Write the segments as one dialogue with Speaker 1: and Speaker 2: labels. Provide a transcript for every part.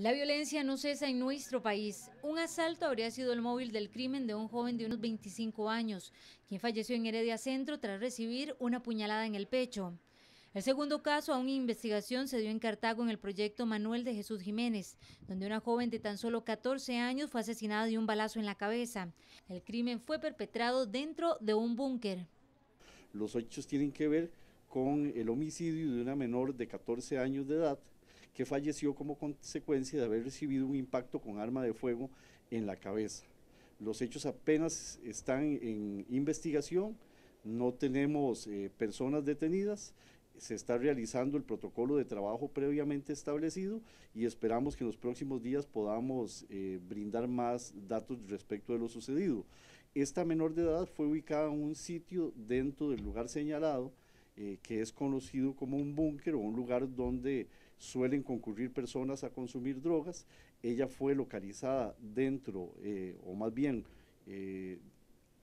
Speaker 1: La violencia no cesa en nuestro país. Un asalto habría sido el móvil del crimen de un joven de unos 25 años, quien falleció en Heredia Centro tras recibir una puñalada en el pecho. El segundo caso, una investigación, se dio en Cartago en el proyecto Manuel de Jesús Jiménez, donde una joven de tan solo 14 años fue asesinada de un balazo en la cabeza. El crimen fue perpetrado dentro de un búnker.
Speaker 2: Los hechos tienen que ver con el homicidio de una menor de 14 años de edad que falleció como consecuencia de haber recibido un impacto con arma de fuego en la cabeza. Los hechos apenas están en investigación, no tenemos eh, personas detenidas, se está realizando el protocolo de trabajo previamente establecido y esperamos que en los próximos días podamos eh, brindar más datos respecto de lo sucedido. Esta menor de edad fue ubicada en un sitio dentro del lugar señalado, eh, que es conocido como un búnker o un lugar donde suelen concurrir personas a consumir drogas. Ella fue localizada dentro, eh, o más bien eh,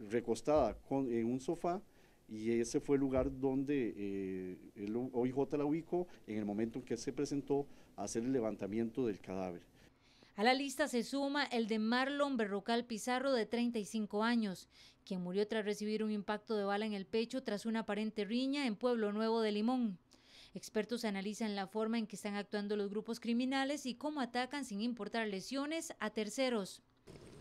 Speaker 2: recostada en un sofá, y ese fue el lugar donde el J la ubicó en el momento en que se presentó a hacer el levantamiento del cadáver.
Speaker 1: A la lista se suma el de Marlon Berrocal Pizarro, de 35 años, quien murió tras recibir un impacto de bala en el pecho tras una aparente riña en Pueblo Nuevo de Limón. Expertos analizan la forma en que están actuando los grupos criminales y cómo atacan sin importar lesiones a terceros.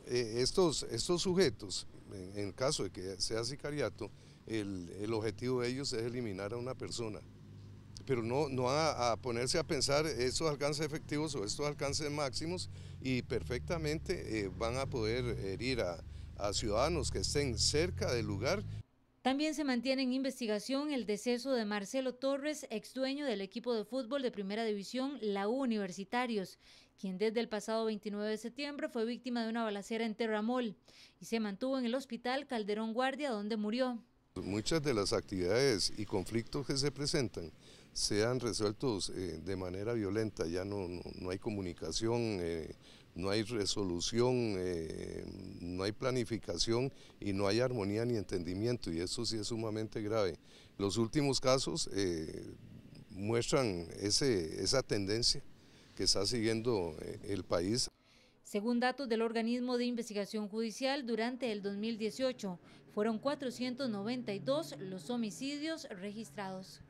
Speaker 3: Eh, estos, sujetos, en, caso de que sea sicariato, el objetivo de ellos es eliminar a una persona pero no, no a, ponerse a pensar estos alcances efectivos o estos alcances máximos y perfectamente eh, van a poder herir a, ciudadanos que estén cerca del lugar.
Speaker 1: También se mantiene en investigación el deceso de Marcelo Torres, ex dueño del equipo de fútbol de primera división, la Universitarios, quien desde el pasado 29 de septiembre fue víctima de una balacera en Terramol y se mantuvo en el hospital Calderón Guardia, donde murió.
Speaker 3: Muchas de las actividades y conflictos que se presentan sean resueltos eh, de manera violenta, ya no, hay comunicación, eh, no hay resolución, eh, no hay planificación y no hay armonía ni entendimiento y eso sí es sumamente grave. Los últimos casos muestran ese, esa tendencia que está siguiendo el país.
Speaker 1: Según datos del organismo de investigación judicial, durante el 2018 fueron 492 los homicidios registrados.